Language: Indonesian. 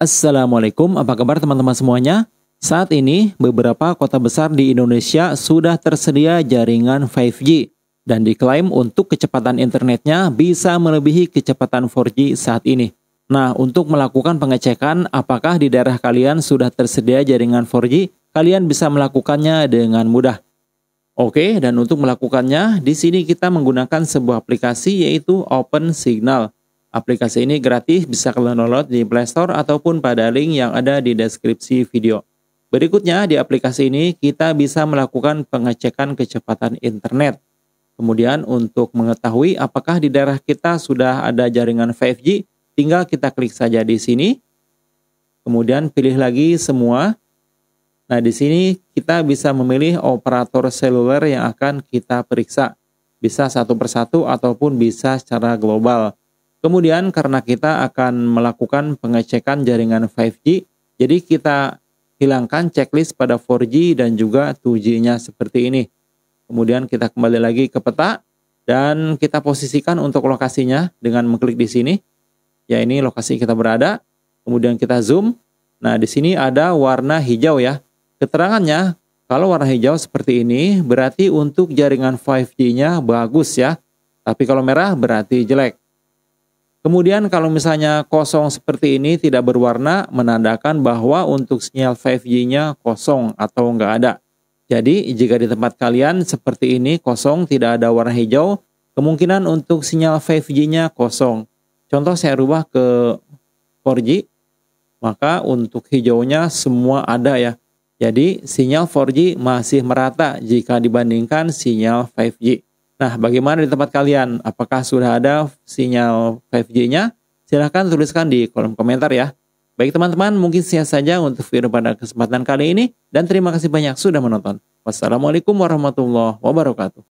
Assalamualaikum, apa kabar teman-teman semuanya? Saat ini, beberapa kota besar di Indonesia sudah tersedia jaringan 5G dan diklaim untuk kecepatan internetnya bisa melebihi kecepatan 4G saat ini. Nah, untuk melakukan pengecekan apakah di daerah kalian sudah tersedia jaringan 4G, kalian bisa melakukannya dengan mudah. Oke, dan untuk melakukannya, di sini kita menggunakan sebuah aplikasi yaitu Open Signal. Aplikasi ini gratis, bisa kalian download di Play Store ataupun pada link yang ada di deskripsi video. Berikutnya, di aplikasi ini kita bisa melakukan pengecekan kecepatan internet. Kemudian untuk mengetahui apakah di daerah kita sudah ada jaringan 5G, tinggal kita klik saja di sini. Kemudian pilih lagi semua. Nah, di sini kita bisa memilih operator seluler yang akan kita periksa. Bisa satu persatu ataupun bisa secara global. Kemudian karena kita akan melakukan pengecekan jaringan 5G, jadi kita hilangkan checklist pada 4G dan juga 2G-nya seperti ini. Kemudian kita kembali lagi ke peta dan kita posisikan untuk lokasinya dengan mengklik di sini. Ya ini lokasi kita berada. Kemudian kita zoom. Nah di sini ada warna hijau ya. Keterangannya kalau warna hijau seperti ini berarti untuk jaringan 5G-nya bagus ya. Tapi kalau merah berarti jelek. Kemudian kalau misalnya kosong seperti ini tidak berwarna menandakan bahwa untuk sinyal 5G-nya kosong atau nggak ada. Jadi jika di tempat kalian seperti ini kosong tidak ada warna hijau, kemungkinan untuk sinyal 5G-nya kosong. Contoh saya rubah ke 4G, maka untuk hijaunya semua ada ya. Jadi sinyal 4G masih merata jika dibandingkan sinyal 5G. Nah, bagaimana di tempat kalian? Apakah sudah ada sinyal 5G-nya? Silahkan tuliskan di kolom komentar ya. Baik teman-teman, mungkin sia saja untuk video pada kesempatan kali ini. Dan terima kasih banyak sudah menonton. Wassalamualaikum warahmatullahi wabarakatuh.